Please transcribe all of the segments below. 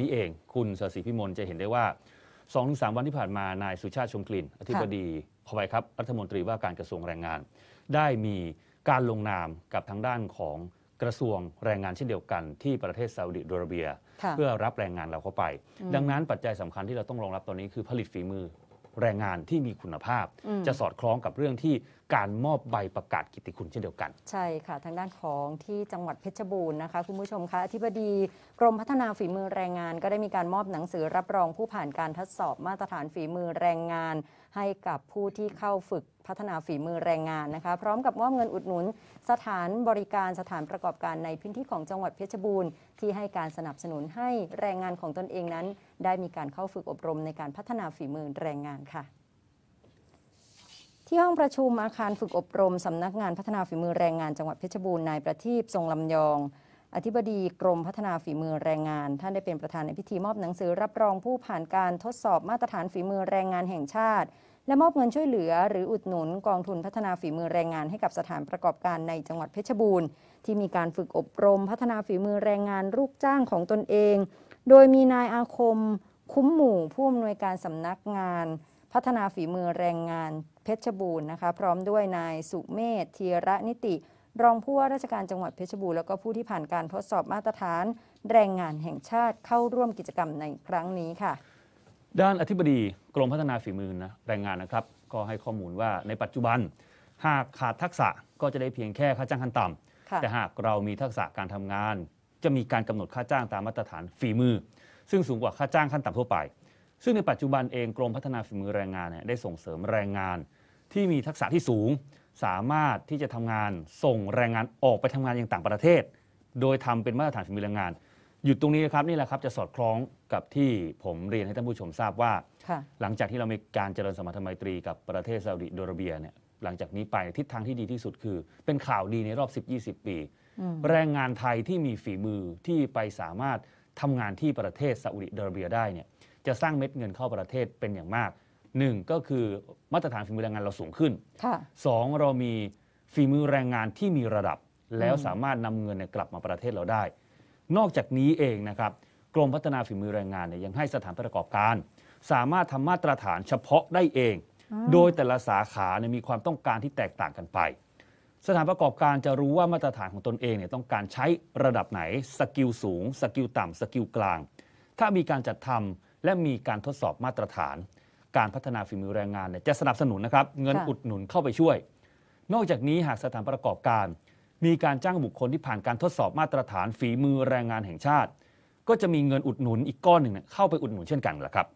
นี้เองคุณสศิพิมลจะเห็นได้ว่า2อสวันที่ผ่านมานายสุชาติชมกลิ่น อธิบดีขอไปครับ รัฐมนตรีว่าการกระทรวงแรงงาน ได้มีการลงนามกับทางด้านของกระทรวงแรงงานเช่นเดียวกันที่ประเทศซาอุดิอาระเบียเพื่อรับแรงงานเราเข้าไป ดังนั้นปัจจัยสำคัญที่เราต้องรองรับตอนนี้คือผลิตฝีมือแรงงานที่มีคุณภาพจะสอดคล้องกับเรื่องที่การมอบใบประกาศกิติคุณเช่นเดียวกัน ใช่ค่ะ ทางด้านของที่จังหวัดเพชรบูรณ์นะคะ คุณผู้ชมคะอธิบดี กรมพัฒนาฝีมือแรงงาน ก็ได้มีการมอบหนังสือ รับรองผู้ผ่านการทดสอบมาตรฐานฝีมือแรงงาน ให้กับผู้ที่เข้าฝึกพัฒนาฝีมือแรงงานนะคะ พร้อมกับมอบเงินอุดหนุนสถานบริการสถานประกอบการในพื้นที่ของจังหวัดเพชรบูรณ์ ที่ให้การสนับสนุนให้แรงงานของตนเองนั้น ได้มีการเข้าฝึกอบรมในการพัฒนาฝีมือแรงงานค่ะ ที่ห้องประชุมอาคารฝึกอบรมสำนักงานพัฒนาฝีมือแรงงาน จังหวัดเพชรบูรณ์นายประทีปทรงลำยอง อธิบดีกรมพัฒนาฝีมือแรงงาน ท่านได้เป็นประธานในพิธีมอบหนังสือรับรองผู้ผ่านการทดสอบมาตรฐานฝีมือแรงงานแห่งชาติและมอบเงินช่วยเหลือหรืออุดหนุนกองทุนพัฒนาฝีมือแรงงานให้กับสถานประกอบการในจังหวัดเพชรบูรณ์ ที่มีการฝึกอบรม พัฒนาฝีมือแรงงานลูกจ้างของตนเอง โดยมีนายอาคม คุ้มหมู่ผู้อำนวยการสำนักงาน พัฒนาฝีมือแรงงานเพชรบูรณ์นะคะ พร้อมด้วยนายสุเมธเทียระนิติ รองผู้ว่าราชการจังหวัดเพชรบูรณ์แล้วก็ผู้ที่ผ่านการทดสอบมาตรฐานแรงงานแห่งชาติเข้าร่วมกิจกรรมในครั้งนี้ค่ะด้านอธิบดีกรมพัฒนาฝีมือนะแรงงานนะครับก็ให้ข้อมูลว่าในปัจจุบัน หากขาดทักษะก็จะได้เพียงแค่ค่าจ้างขั้นต่ำแต่หากเรามีทักษะการทำงาน จะมีการกำหนดค่าจ้างตามมาตรฐานฝีมือ ซึ่งสูงกว่าค่าจ้างขั้นต่ำทั่วไปซึ่งในปัจจุบันเองกรมพัฒนาฝีมือแรงงานเนี่ยได้ส่งเสริมแรงงาน ที่มีทักษะที่สูงสามารถที่จะทำงานส่งแรงงานออกไปทำงานอย่างต่างประเทศ โดยทำเป็นมาตรฐานฝีมือแรงงานหยุดตรงนี้ครับ นี่แหละครับจะสอดคล้องกับที่ผมเรียนให้ท่านผู้ชมทราบว่าหลังจากที่เรามีการเจริญสมรรถไมตรีกับประเทศซาอุดิอาระเบียเนี่ยหลังจากนี้ไปทิศทางที่ดีที่สุดคือ เป็นข่าวดีในรอบ 10-20 ปี แรงงานไทยที่มีฝีมือที่ไปสามารถทำงานที่ประเทศซาอุดิอาระเบียได้เนี่ยจะสร้างเม็ดเงินเข้าประเทศเป็นอย่างมากหนึ่งก็คือมาตรฐานฝีมือแรงงานเราสูงขึ้นสองเรามีฝีมือแรงงานที่มีระดับ แล้วสามารถนำเงินกลับมาประเทศเราได้นอกจากนี้เองนะครับกรมพัฒนาฝีมือแรงงานเนี่ยยังให้สถานประกอบการ สามารถทำมาตรฐานเฉพาะได้เอง โดยแต่ละสาขาเนี่ยมีความต้องการที่แตกต่างกันไป สถานประกอบการจะรู้ว่ามาตรฐานของตนเองเนี่ยต้องการใช้ระดับไหนสกิลสูงสกิลต่ำสกิลกลางถ้ามีการจัดทำและมีการทดสอบมาตรฐาน การพัฒนาฝีมือแรงงานเนี่ยจะสนับสนุนนะครับเงินอุดหนุนเข้าไปช่วย นอกจากนี้หากสถานประกอบการมีการจ้างบุคคลที่ผ่านการทดสอบมาตรฐานฝีมือแรงงานแห่งชาติ ก็จะมีเงินอุดหนุนอีกก้อนหนึ่งเเข้าไปอุดหนุนเช่นกันแหละครับ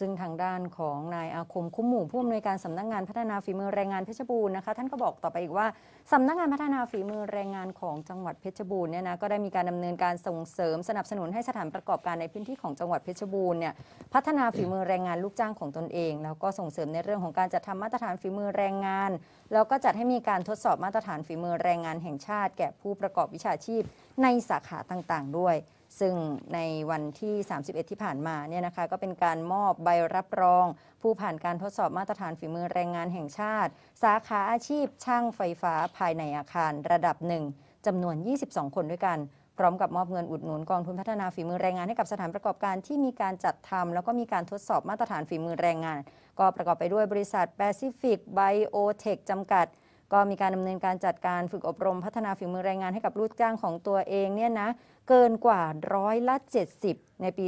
ซึ่งทางด้านของนายอาคมคุ้มหมู่ผู้อำนวยการสำนักงงานพัฒนาฝีมือแรงงานเพชรบูรณ์นะคะท่านก็บอกต่อไปอีกว่าสำนักงงานพัฒนาฝีมือแรงงาน ของจังหวัดเพชรบูรณ์เนี่ยนะก็ได้มีการดำเนินการส่งเสริมสนับสนุนให้สถานประกอบการในพื้นที่ของจังหวัดเพชรบูรณ์เนี่ยพัฒนาฝีมือแรงงานลูกจ้างของตนเองแล้วก็ส่งเสริมในเรื่องของการจัดทำมาตรฐานฝีมือแรงงานแล้วก็จัดให้มีการทดสอบมาตรฐานฝีมือแรงงานแห่งชาติแก่ผู้ประกอบวิชาชีพในสาขาต่างๆ ด้วยซึ่งในวันที่31 ที่ผ่านมาเนี่ยนะคะก็เป็นการมอบใบรับรอง ผู้ผ่านการทดสอบมาตรฐานฝีมือแรงงานแห่งชาติ สาขาอาชีพ ช่างไฟฟ้าภายในอาคารระดับหนึ่งจำนวน 22 คนด้วยกัน พร้อมกับมอบเงินอุดหนุนกองทุนพัฒนาฝีมือแรงงานให้กับสถานประกอบการที่มีการจัดทำ แล้วก็มีการทดสอบมาตรฐานฝีมือแรงงาน ก็ประกอบไปด้วยบริษัท Pacific Biotech จำกัดก็มีการดำเนินการจัดการฝึกอบรมพัฒนาฝีมือแรงงานให้กับลูกจ้างของตัวเองเนี่ยนะเกินกว่าร้อยละ70 ในปี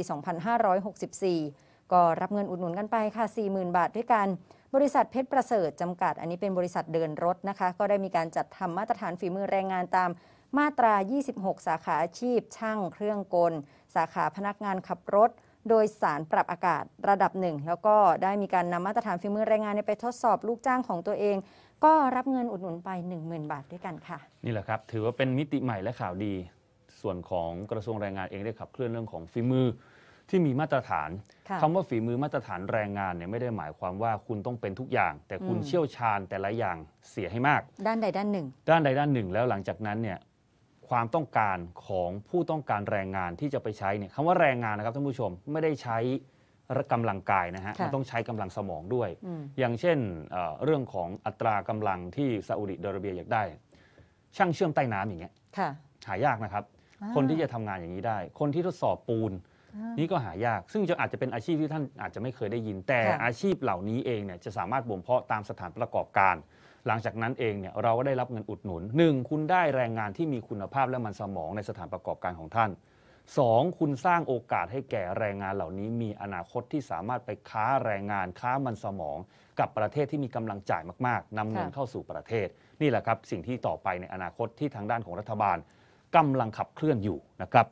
2564 ก็รับเงินอุดหนุนกันไปค่ะ40,000 บาทด้วยกัน บริษัทเพชรประเสริฐจำกัด อันนี้เป็นบริษัทเดินรถนะคะ ก็ได้มีการจัดทำมาตรฐานฝีมือแรงงานตาม มาตรา 26 สาขาอาชีพช่าง เครื่องกลสาขาพนักงานขับรถ โดยสารปรับอากาศระดับหนึ่งแล้วก็ได้มีการนำมาตรฐานฝีมือแรงงานไปทดสอบลูกจ้างของตัวเองก็รับเงินอุดหนุนไป 10,000 บาทด้วยกันค่ะนี่แหละครับถือว่าเป็นมิติใหม่และข่าวดี ส่วนของกระทรวงแรงงานเองได้ขับ เคลื่อนเรื่องของฝีมือที่มีมาตรฐาน คำว่าฝีมือมาตรฐานแรงงานเนี่ยไม่ได้หมายความว่าคุณต้องเป็นทุกอย่าง แต่คุณเชี่ยวชาญแต่ละอย่างเสียให้มากด้านใดด้านหนึ่ง ด้านใดด้านหนึ่ง แล้วหลังจากนั้นเนี่ยความต้องการของผู้ต้องการแรงงานที่จะไปใช้เนี่ยคำว่าแรงงานนะครับท่านผู้ชมไม่ได้ใช้กำลังกายนะฮะมันต้องใช้กำลังสมองด้วย อย่างเช่นเรื่องของอัตรากำลังที่ซาอุดิอาระเบียอยากได้ช่างเชื่อมใต้น้ำอย่างเงี้ยหายากนะครับ คนที่จะทำงานอย่างนี้ได้ คนที่ทดสอบปูนนี่ก็หายากซึ่งจะอาจจะเป็นอาชีพที่ท่านอาจจะไม่เคยได้ยินแต่ อาชีพเหล่านี้เองเนี่ยจะสามารถบ่มเพาะตามสถานประกอบการ หลังจากนั้นเองเนี่ยเราก็ได้รับเงินอุดหนุนหนึ่งคุณได้แรงงานที่มีคุณภาพและมันสมองในสถานประกอบการของท่าน 2. คุณสร้างโอกาสให้แก่แรงงานเหล่านี้ มีอนาคตที่สามารถไปค้าแรงงาน ค้ามันสมอง กับประเทศที่มีกำลังจ่ายมากๆ นำเงินเข้าสู่ประเทศ นี่แหละครับสิ่งที่ต่อไปในอนาคตที่ทางด้านของรัฐบาล กำลังขับเคลื่อนอยู่นะครับ